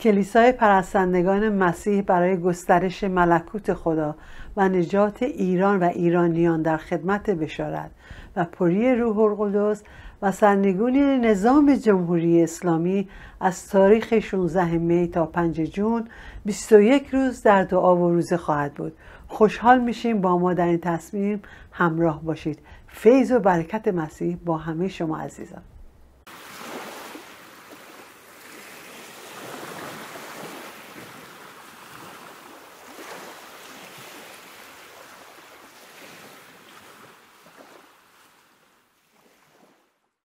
کلیسای پرستندگان مسیح برای گسترش ملکوت خدا و نجات ایران و ایرانیان در خدمت بشارت و پری روح القدس و سرنگونی نظام جمهوری اسلامی از تاریخ 16 می تا 5 جون 21 روز در دعا و روزه خواهد بود خوشحال میشیم با ما در این تصمیم همراه باشید فیض و برکت مسیح با همه شما عزیزان